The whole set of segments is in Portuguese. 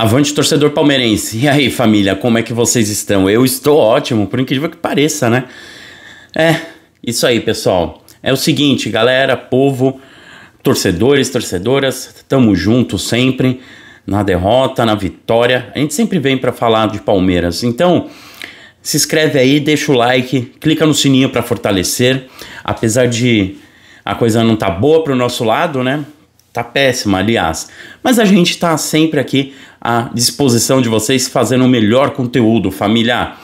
Avante torcedor palmeirense. E aí, família, como é que vocês estão? Eu estou ótimo, por incrível que pareça, né? É, isso aí, pessoal. É o seguinte, galera, povo, torcedores, torcedoras, tamo junto sempre, na derrota, na vitória. A gente sempre vem para falar de Palmeiras. Então, se inscreve aí, deixa o like, clica no sininho para fortalecer. Apesar de a coisa não tá boa pro nosso lado, né? Tá péssima, aliás. Mas a gente está sempre aqui à disposição de vocês fazendo o melhor conteúdo familiar.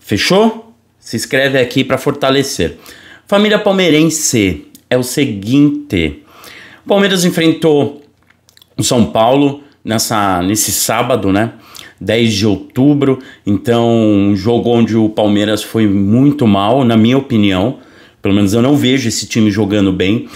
Fechou? Se inscreve aqui para fortalecer. Família palmeirense, é o seguinte: o Palmeiras enfrentou o São Paulo nessa, nesse sábado, né? 10 de outubro, então um jogo onde o Palmeiras foi muito mal, na minha opinião. Pelo menos eu não vejo esse time jogando bem.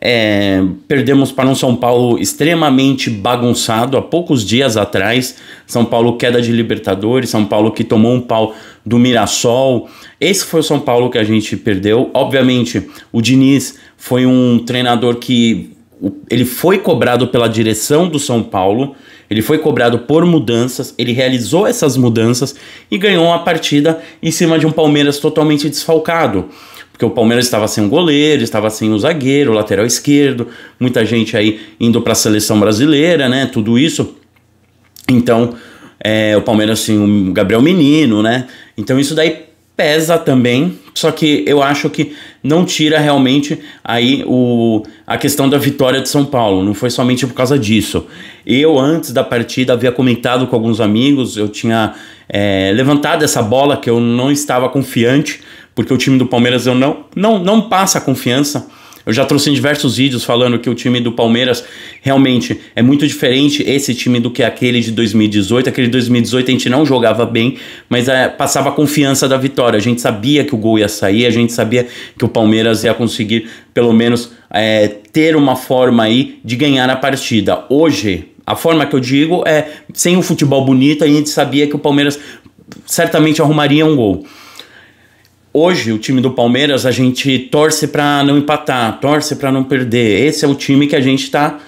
É, perdemos para um São Paulo extremamente bagunçado há poucos dias atrás. São Paulo queda de Libertadores, São Paulo que tomou um pau do Mirassol. Esse foi o São Paulo que a gente perdeu. Obviamente, o Diniz foi um treinador que ele foi cobrado pela direção do São Paulo, ele foi cobrado por mudanças, ele realizou essas mudanças e ganhou a partida em cima de um Palmeiras totalmente desfalcado porque o Palmeiras estava sem um goleiro, estava sem um zagueiro, lateral esquerdo, muita gente aí indo para a seleção brasileira, né? Tudo isso. Então, é, o Palmeiras sem assim, o Gabriel Menino, né? Então isso daí pesa também, só que eu acho que não tira realmente aí o, a questão da vitória de São Paulo, não foi somente por causa disso. Eu, antes da partida, havia comentado com alguns amigos, eu tinha é, levantado essa bola que eu não estava confiante, porque o time do Palmeiras eu não, não, não passa confiança. Eu já trouxe em diversos vídeos falando que o time do Palmeiras realmente é muito diferente esse time do que aquele de 2018. Aquele de 2018 a gente não jogava bem, mas é, passava a confiança da vitória. A gente sabia que o gol ia sair, a gente sabia que o Palmeiras ia conseguir, pelo menos, é, ter uma forma aí de ganhar a partida. Hoje, a forma que eu digo é sem o futebol bonito, a gente sabia que o Palmeiras certamente arrumaria um gol. Hoje, o time do Palmeiras, a gente torce para não empatar, torce para não perder. Esse é o time que a gente está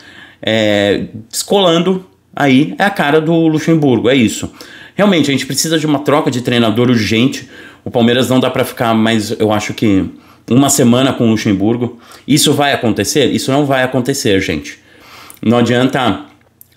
é, descolando aí. É a cara do Luxemburgo, é isso. Realmente, a gente precisa de uma troca de treinador urgente. O Palmeiras não dá para ficar mais, eu acho que, uma semana com o Luxemburgo. Isso vai acontecer? Isso não vai acontecer, gente. Não adianta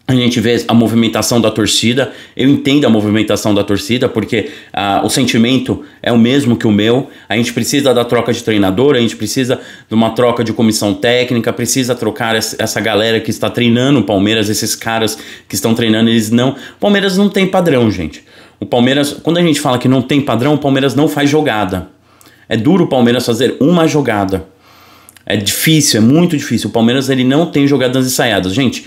a gente vê a movimentação da torcida. Eu entendo a movimentação da torcida, porque ah, o sentimento é o mesmo que o meu. A gente precisa da troca de treinador, a gente precisa de uma troca de comissão técnica, precisa trocar essa galera que está treinando o Palmeiras, esses caras que estão treinando, eles não. O Palmeiras não tem padrão, gente. O Palmeiras, quando a gente fala que não tem padrão, o Palmeiras não faz jogada. É duro o Palmeiras fazer uma jogada. É difícil, é muito difícil. O Palmeiras ele não tem jogadas ensaiadas. Gente,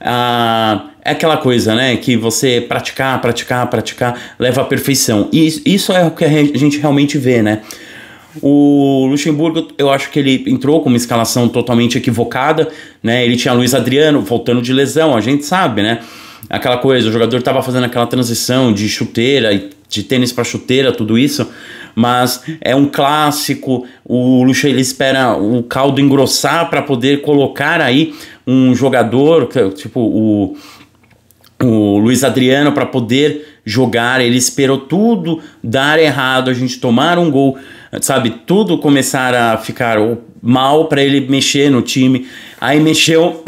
ah, é aquela coisa, né? Que você praticar, praticar, praticar leva à perfeição. E isso é o que a gente realmente vê, né? O Luxemburgo, eu acho que ele entrou com uma escalação totalmente equivocada, né? Ele tinha Luiz Adriano voltando de lesão, a gente sabe, né? Aquela coisa, o jogador estava fazendo aquela transição de chuteira, de tênis para chuteira, tudo isso mas é um clássico. O Lucha ele espera o caldo engrossar para poder colocar aí um jogador, é, tipo o, o Luiz Adriano, para poder jogar. Ele esperou tudo dar errado, a gente tomar um gol, sabe? Tudo começar a ficar mal para ele mexer no time. Aí mexeu.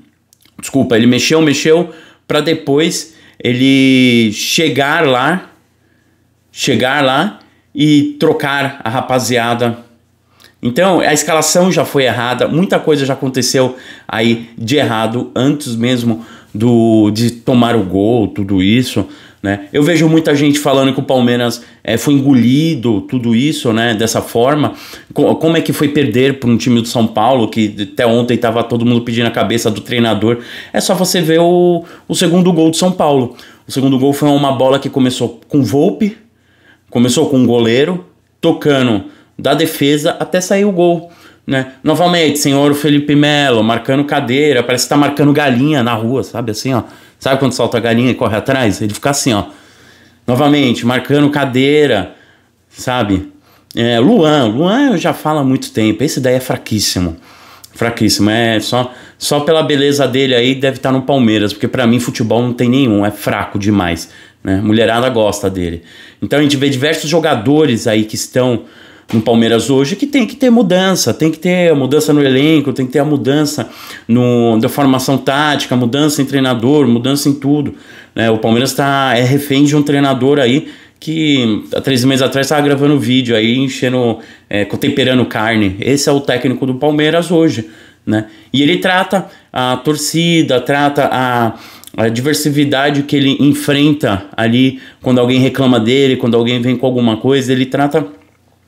Desculpa, ele mexeu, mexeu para depois ele chegar lá, chegar lá e trocar a rapaziada. Então, a escalação já foi errada, muita coisa já aconteceu aí de errado antes mesmo do de tomar o gol, tudo isso, né? Eu vejo muita gente falando que o Palmeiras é, foi engolido, tudo isso, né, dessa forma. Como é que foi perder para um time do São Paulo que até ontem estava todo mundo pedindo a cabeça do treinador? É só você ver o, o segundo gol do São Paulo. O segundo gol foi uma bola que começou com Volpe, Começou com um goleiro, tocando da defesa até sair o gol. Né? Novamente, senhor Felipe Melo, marcando cadeira, parece que tá marcando galinha na rua, sabe assim, ó. Sabe quando solta a galinha e corre atrás? Ele fica assim, ó. Novamente, marcando cadeira, sabe? É, Luan, Luan eu já falo há muito tempo, esse daí é fraquíssimo. Fraquíssimo, é só só pela beleza dele aí deve estar tá no Palmeiras, porque para mim futebol não tem nenhum, é fraco demais. Né? Mulherada gosta dele. Então a gente vê diversos jogadores aí que estão no Palmeiras hoje que tem que ter mudança, tem que ter a mudança no elenco, tem que ter a mudança no, da formação tática, mudança em treinador, mudança em tudo. Né? O Palmeiras tá, é refém de um treinador aí que há três meses atrás estava gravando vídeo aí, enchendo, é, temperando carne. Esse é o técnico do Palmeiras hoje. Né? E ele trata a torcida, trata a, a diversidade que ele enfrenta ali quando alguém reclama dele, quando alguém vem com alguma coisa, ele trata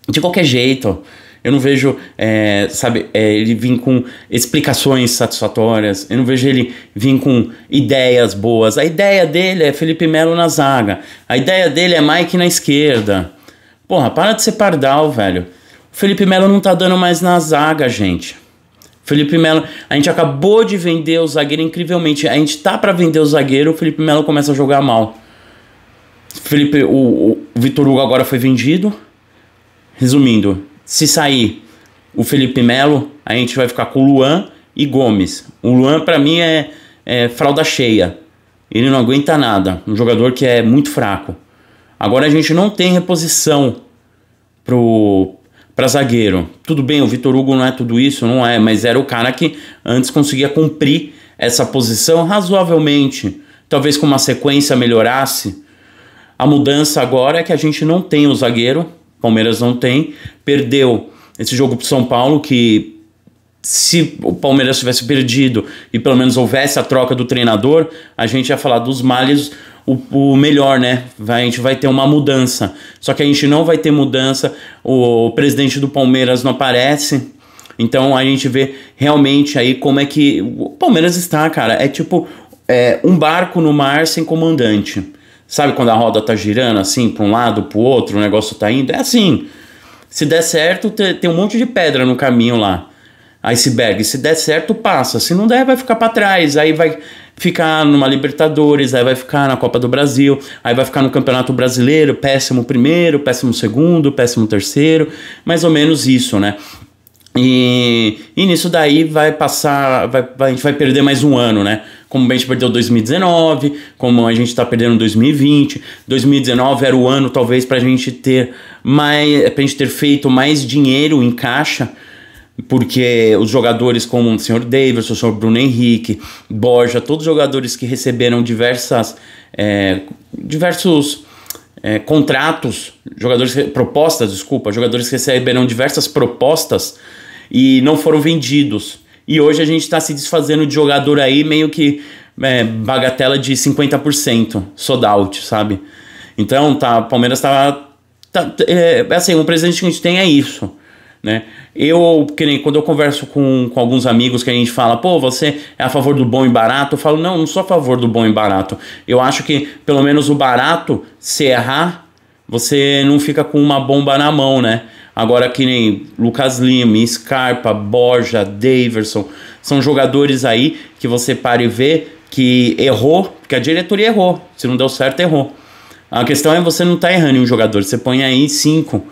de qualquer jeito. Eu não vejo, é, sabe, é, ele vir com explicações satisfatórias. Eu não vejo ele vir com ideias boas. A ideia dele é Felipe Melo na zaga. A ideia dele é Mike na esquerda. Porra, para de ser pardal, velho. O Felipe Melo não tá dando mais na zaga, gente. Felipe Melo, a gente acabou de vender o zagueiro incrivelmente. A gente tá para vender o zagueiro, o Felipe Melo começa a jogar mal. Felipe, o, o Vitor Hugo agora foi vendido. Resumindo, se sair o Felipe Melo, a gente vai ficar com o Luan e Gomes. O Luan para mim é, é fralda cheia. Ele não aguenta nada, um jogador que é muito fraco. Agora a gente não tem reposição pro para zagueiro. Tudo bem, o Vitor Hugo não é tudo isso, não é, mas era o cara que antes conseguia cumprir essa posição razoavelmente. Talvez com uma sequência melhorasse. A mudança agora é que a gente não tem o zagueiro, Palmeiras não tem, perdeu esse jogo para São Paulo que se o Palmeiras tivesse perdido e pelo menos houvesse a troca do treinador, a gente ia falar dos males o, o melhor, né? Vai, a gente vai ter uma mudança. Só que a gente não vai ter mudança, o, o presidente do Palmeiras não aparece. Então a gente vê realmente aí como é que o Palmeiras está, cara. É tipo é, um barco no mar sem comandante. Sabe quando a roda tá girando assim, para um lado, para o outro, o negócio tá indo? É assim. Se der certo, tem um monte de pedra no caminho lá. Iceberg. Se der certo, passa. Se não der, vai ficar para trás. Aí vai ficar numa Libertadores, aí vai ficar na Copa do Brasil, aí vai ficar no Campeonato Brasileiro, péssimo primeiro, péssimo segundo, péssimo terceiro, mais ou menos isso, né? E, e nisso daí vai passar, vai, vai, a gente vai perder mais um ano, né? Como a gente perdeu 2019, como a gente está perdendo 2020. 2019 era o ano talvez para a gente ter mais, para gente ter feito mais dinheiro em caixa porque os jogadores como o senhor Davis, o senhor Bruno Henrique, Borja, todos jogadores que receberam diversas, é, diversos é, contratos, jogadores propostas, desculpa, jogadores que receberam diversas propostas e não foram vendidos. E hoje a gente está se desfazendo de jogador aí meio que é, bagatela de 50%, sold out, sabe? Então, tá, o Palmeiras tá, tá é, assim, o presente que a gente tem é isso né? Eu, que nem quando eu converso com, com alguns amigos que a gente fala, pô, você é a favor do bom e barato, eu falo, não, não sou a favor do bom e barato. Eu acho que pelo menos o barato, se errar, você não fica com uma bomba na mão, né? Agora que nem Lucas Lima, Scarpa, Borja, Daverson, são jogadores aí que você para e vê que errou, porque a diretoria errou. Se não deu certo, errou. A questão é você não tá errando em um jogador, você põe aí cinco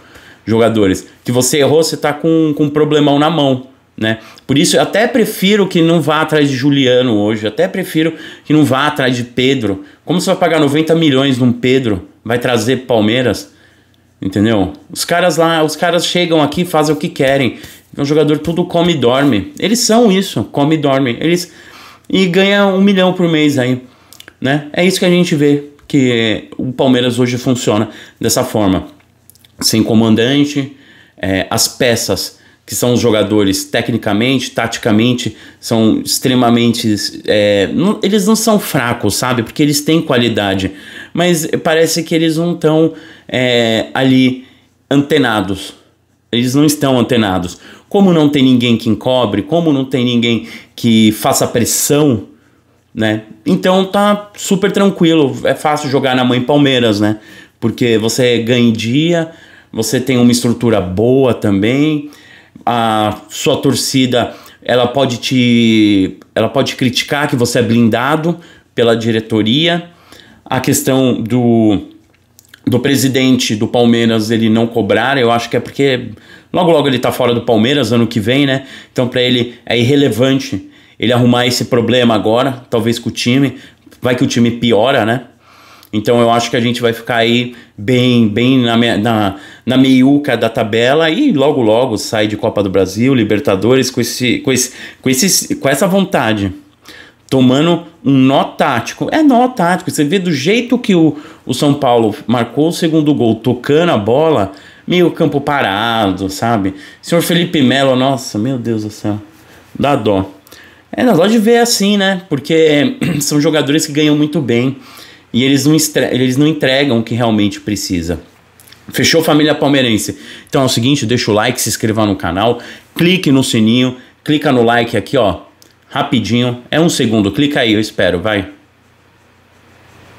jogadores. Que você errou, você tá com, com um problemão na mão. Né? Por isso, eu até prefiro que não vá atrás de Juliano hoje, até prefiro que não vá atrás de Pedro. Como você vai pagar 90 milhões num Pedro? Vai trazer Palmeiras? Entendeu? Os caras lá, os caras chegam aqui fazem o que querem. É um jogador tudo come e dorme. Eles são isso, come e dorme. Eles e ganha um milhão por mês aí, né? É isso que a gente vê que o Palmeiras hoje funciona dessa forma sem comandante, é, as peças que são os jogadores tecnicamente, taticamente, são extremamente. É, não, eles não são fracos, sabe? Porque eles têm qualidade, mas parece que eles não estão é, ali antenados. Eles não estão antenados. Como não tem ninguém que encobre, como não tem ninguém que faça pressão, né? Então tá super tranquilo, é fácil jogar na mãe Palmeiras, né? porque você ganha em dia, você tem uma estrutura boa também, a sua torcida ela pode te ela pode criticar que você é blindado pela diretoria, a questão do do presidente do Palmeiras ele não cobrar, eu acho que é porque logo logo ele tá fora do Palmeiras ano que vem, né? Então para ele é irrelevante ele arrumar esse problema agora, talvez com o time, vai que o time piora, né? Então eu acho que a gente vai ficar aí bem, bem na, na, na meiuca da tabela e logo logo sai de Copa do Brasil, Libertadores, com, esse, com, esse, com, esse, com essa vontade. Tomando um nó tático. É nó tático. Você vê do jeito que o, o São Paulo marcou o segundo gol, tocando a bola, meio campo parado, sabe? Senhor Felipe Melo, nossa, meu Deus do céu. Dá dó. É, dá dó de ver assim, né? Porque são jogadores que ganham muito bem e eles não, eles não entregam o que realmente precisa. Fechou família palmeirense? Então é o seguinte, deixa o like, se inscreva no canal, clique no sininho, clica no like aqui, ó, rapidinho, é um segundo, clica aí, eu espero, vai.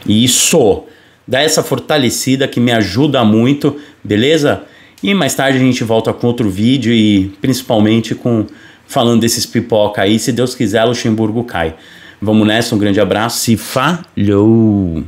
Isso! Dá essa fortalecida que me ajuda muito, beleza? E mais tarde a gente volta com outro vídeo e principalmente com falando desses pipoca aí, se Deus quiser, Luxemburgo cai. Vamos nessa, um grande abraço e falhou!